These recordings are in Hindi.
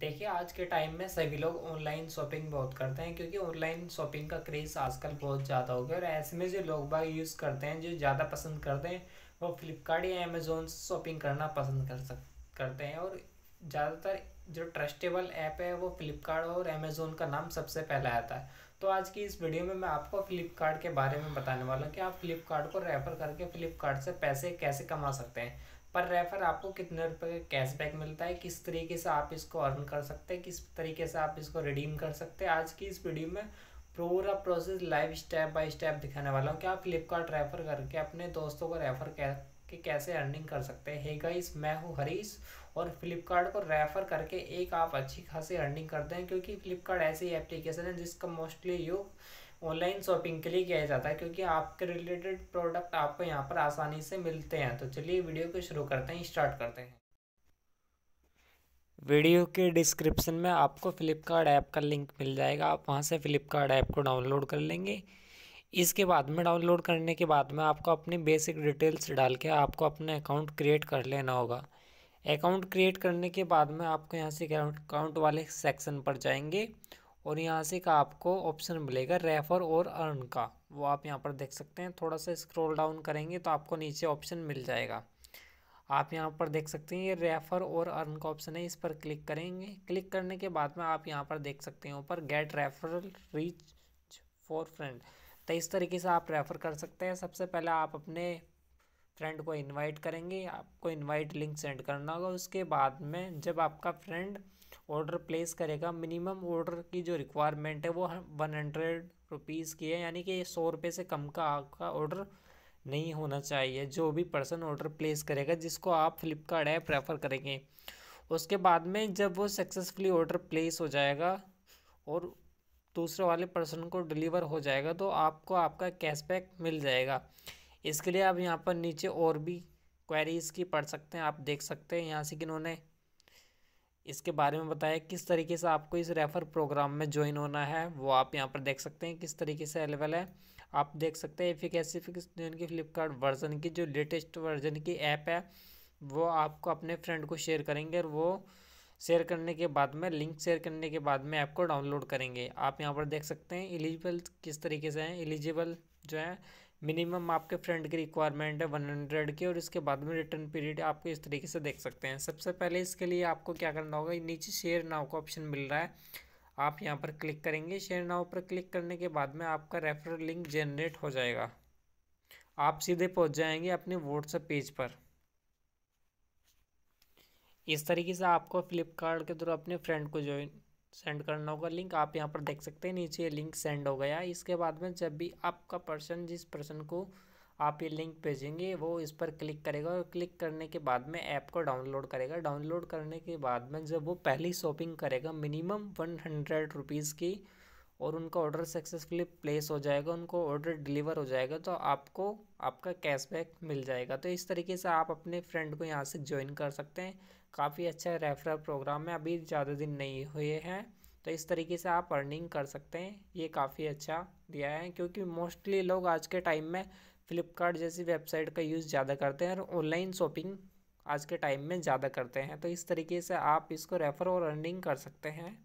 देखिए आज के टाइम में सभी लोग ऑनलाइन शॉपिंग बहुत करते हैं क्योंकि ऑनलाइन शॉपिंग का क्रेज़ आजकल बहुत ज़्यादा हो गया और ऐसे में जो लोग बाग यूज़ करते हैं जो ज़्यादा पसंद करते हैं वो फ्लिपकार्ट या अमेज़ोन से शॉपिंग करना पसंद कर सक करते हैं और ज़्यादातर जो ट्रस्टेबल ऐप है वो फ्लिपकार्ट और अमेज़ोन का नाम सबसे पहले आता है तो आज की इस वीडियो में मैं आपको फ्लिपकार्ट के बारे में बताने वाला हूँ कि आप फ्लिपकार्ट को रेफ़र करके फ्लिपकार्ट से पैसे कैसे कमा सकते हैं पर रेफर आपको कितने रुपए का कैशबैक मिलता है किस तरीके से आप इसको अर्न कर सकते हैं किस तरीके से आप इसको रिडीम कर सकते हैं आज की इस वीडियो में पूरा process live step by step दिखाने वाला हूँ कि आप फ्लिपकार्ट रेफर करके अपने दोस्तों को रेफर कि कैसे अर्निंग कर सकते हैं हेगा इस मैं हूँ हरीश और फ्लिपकार्ट को रेफ़र करके एक आप अच्छी खासी अर्निंग करते हैं क्योंकि फ्लिपकार्ट ऐसी एप्लीकेशन है जिसका मोस्टली यूज ऑनलाइन शॉपिंग के लिए किया जाता है क्योंकि आपके रिलेटेड प्रोडक्ट आपको यहाँ पर आसानी से मिलते हैं तो चलिए वीडियो को शुरू करते हैं स्टार्ट करते हैं वीडियो के डिस्क्रिप्शन में आपको फ्लिपकार्ट ऐप का लिंक मिल जाएगा आप वहाँ से फ्लिपकार्ट ऐप को डाउनलोड कर लेंगे इसके बाद में डाउनलोड करने के बाद में आपको अपनी बेसिक डिटेल्स डाल के आपको अपना अकाउंट क्रिएट कर लेना होगा अकाउंट क्रिएट करने के बाद में आपको यहाँ से अकाउंट वाले सेक्शन पर जाएंगे और यहाँ से का आपको ऑप्शन मिलेगा रेफ़र और अर्न का वो आप यहाँ पर देख सकते हैं थोड़ा सा स्क्रॉल डाउन करेंगे तो आपको नीचे ऑप्शन मिल जाएगा आप यहाँ पर देख सकते हैं ये रेफ़र और अर्न का ऑप्शन है इस पर क्लिक करेंगे क्लिक करने के बाद में आप यहाँ पर देख सकते हैं ऊपर get referral reach for friend तो इस तरीके से आप रेफ़र कर सकते हैं सबसे पहले आप अपने फ्रेंड को इन्वाइट करेंगे आपको इन्वाइट लिंक सेंड करना होगा उसके बाद में जब आपका फ्रेंड ऑर्डर प्लेस करेगा मिनिमम ऑर्डर की जो रिक्वायरमेंट है वो वन हंड्रेड रुपीज़ की है यानी कि सौ रुपये से कम का आपका ऑर्डर नहीं होना चाहिए जो भी पर्सन ऑर्डर प्लेस करेगा जिसको आप फ्लिपकार्ट ऐप प्रेफर करेंगे उसके बाद में जब वो सक्सेसफुली ऑर्डर प्लेस हो जाएगा और दूसरे वाले पर्सन को डिलीवर हो जाएगा तो आपको आपका कैशबैक मिल जाएगा इसके लिए आप यहाँ पर नीचे और भी क्वेरीज़ की पढ़ सकते हैं आप देख सकते हैं यहाँ से कि इन्होंने इसके बारे में बताया किस तरीके से आपको इस रेफ़र प्रोग्राम में ज्वाइन होना है वो आप यहाँ पर देख सकते हैं किस तरीके से अवेलेबल है आप देख सकते हैं एफिकेसी की फ्लिपकार्ट वर्जन की जो लेटेस्ट वर्जन की ऐप है वो आपको अपने फ्रेंड को शेयर करेंगे और वो शेयर करने के बाद में लिंक शेयर करने के बाद में ऐप को डाउनलोड करेंगे आप यहाँ पर देख सकते हैं एलिजिबल किस तरीके से हैं एलिजिबल जो है मिनिमम आपके फ्रेंड की रिक्वायरमेंट है वन हंड्रेड की और इसके बाद में रिटर्न पीरियड आपको इस तरीके से देख सकते हैं सबसे पहले इसके लिए आपको क्या करना होगा नीचे शेयर नाव का ऑप्शन मिल रहा है आप यहाँ पर क्लिक करेंगे शेयर नाव पर क्लिक करने के बाद में आपका रेफरल लिंक जनरेट हो जाएगा आप सीधे पहुँच जाएंगे अपने व्हाट्सएप पेज पर इस तरीके से आपको फ्लिपकार्ट के थ्रू अपने फ्रेंड को ज्वाइन सेंड करना होगा लिंक आप यहाँ पर देख सकते हैं नीचे लिंक सेंड हो गया इसके बाद में जब भी आपका पर्सन जिस पर्सन को आप ये लिंक भेजेंगे वो इस पर क्लिक करेगा और क्लिक करने के बाद में ऐप को डाउनलोड करेगा डाउनलोड करने के बाद में जब वो पहली शॉपिंग करेगा मिनिमम वन हंड्रेड रुपीज़ की और उनका ऑर्डर सक्सेसफुली प्लेस हो जाएगा उनको ऑर्डर डिलीवर हो जाएगा तो आपको आपका कैशबैक मिल जाएगा तो इस तरीके से आप अपने फ्रेंड को यहाँ से ज्वाइन कर सकते हैं काफ़ी अच्छा रेफरल प्रोग्राम है अभी ज़्यादा दिन नहीं हुए हैं तो इस तरीके से आप अर्निंग कर सकते हैं ये काफ़ी अच्छा दिया है क्योंकि मोस्टली लोग आज के टाइम में फ्लिपकार्ट जैसी वेबसाइट का यूज़ ज़्यादा करते हैं और ऑनलाइन शॉपिंग आज के टाइम में ज़्यादा करते हैं तो इस तरीके से आप इसको रेफ़र और अर्निंग कर सकते हैं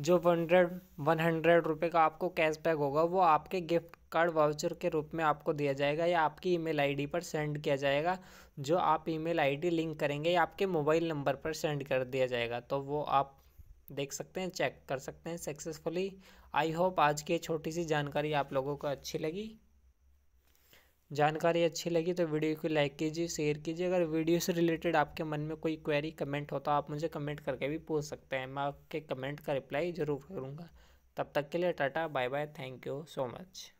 जो हंड्रेड वन हंड्रेड रुपये का आपको कैशबैक होगा वो आपके गिफ्ट कार्ड वाउचर के रूप में आपको दिया जाएगा या आपकी ईमेल आईडी पर सेंड किया जाएगा जो आप ईमेल आईडी लिंक करेंगे या आपके मोबाइल नंबर पर सेंड कर दिया जाएगा तो वो आप देख सकते हैं चेक कर सकते हैं सक्सेसफुली आई होप आज की छोटी सी जानकारी आप लोगों को अच्छी लगी जानकारी अच्छी लगी तो वीडियो को लाइक कीजिए शेयर कीजिए अगर वीडियो से रिलेटेड आपके मन में कोई क्वेरी कमेंट हो तो आप मुझे कमेंट करके भी पूछ सकते हैं मैं आपके कमेंट का रिप्लाई ज़रूर करूँगा तब तक के लिए tata bye bye thank you so much